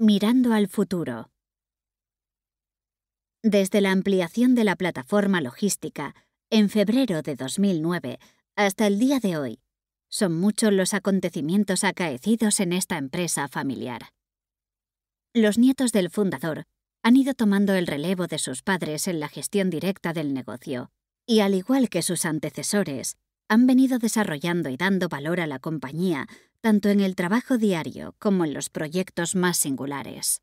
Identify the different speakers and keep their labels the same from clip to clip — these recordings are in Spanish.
Speaker 1: Mirando al futuro. Desde la ampliación de la plataforma logística, en febrero de 2009, hasta el día de hoy, son muchos los acontecimientos acaecidos en esta empresa familiar. Los nietos del fundador han ido tomando el relevo de sus padres en la gestión directa del negocio, y al igual que sus antecesores, han venido desarrollando y dando valor a la compañía tanto en el trabajo diario como en los proyectos más singulares.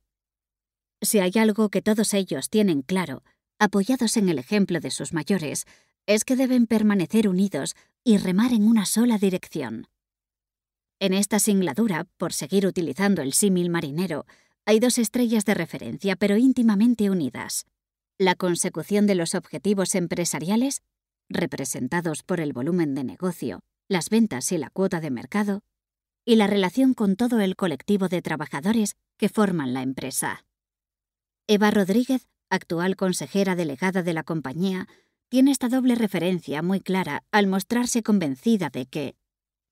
Speaker 1: Si hay algo que todos ellos tienen claro, apoyados en el ejemplo de sus mayores, es que deben permanecer unidos y remar en una sola dirección. En esta singladura, por seguir utilizando el símil marinero, hay dos estrellas de referencia pero íntimamente unidas. La consecución de los objetivos empresariales, representados por el volumen de negocio, las ventas y la cuota de mercado, y la relación con todo el colectivo de trabajadores que forman la empresa. Eva Rodríguez, actual consejera delegada de la compañía, tiene esta doble referencia muy clara al mostrarse convencida de que,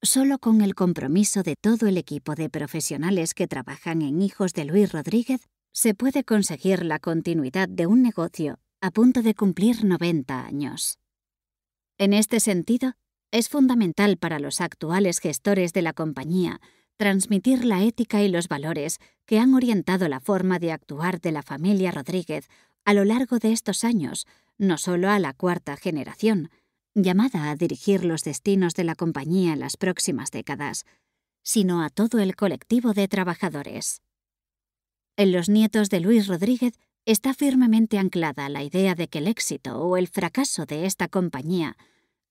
Speaker 1: solo con el compromiso de todo el equipo de profesionales que trabajan en Hijos de Luis Rodríguez, se puede conseguir la continuidad de un negocio a punto de cumplir 90 años. En este sentido, es fundamental para los actuales gestores de la compañía transmitir la ética y los valores que han orientado la forma de actuar de la familia Rodríguez a lo largo de estos años, no solo a la cuarta generación, llamada a dirigir los destinos de la compañía en las próximas décadas, sino a todo el colectivo de trabajadores. En los nietos de Luis Rodríguez está firmemente anclada la idea de que el éxito o el fracaso de esta compañía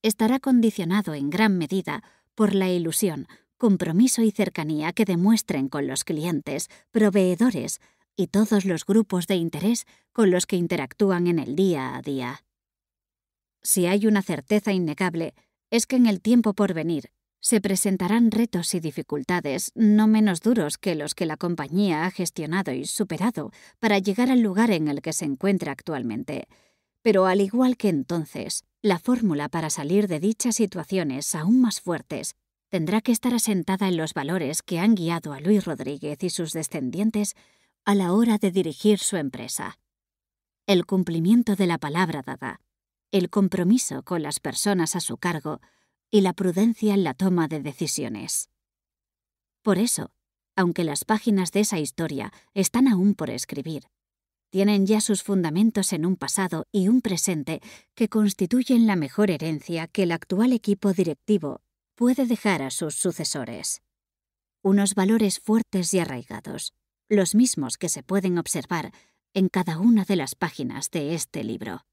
Speaker 1: estará condicionado en gran medida por la ilusión, compromiso y cercanía que demuestren con los clientes, proveedores y todos los grupos de interés con los que interactúan en el día a día. Si hay una certeza innegable, es que en el tiempo por venir se presentarán retos y dificultades no menos duros que los que la compañía ha gestionado y superado para llegar al lugar en el que se encuentra actualmente, pero al igual que entonces, la fórmula para salir de dichas situaciones aún más fuertes tendrá que estar asentada en los valores que han guiado a Luis Rodríguez y sus descendientes a la hora de dirigir su empresa. El cumplimiento de la palabra dada, el compromiso con las personas a su cargo y la prudencia en la toma de decisiones. Por eso, aunque las páginas de esa historia están aún por escribir, tienen ya sus fundamentos en un pasado y un presente que constituyen la mejor herencia que el actual equipo directivo puede dejar a sus sucesores. Unos valores fuertes y arraigados, los mismos que se pueden observar en cada una de las páginas de este libro.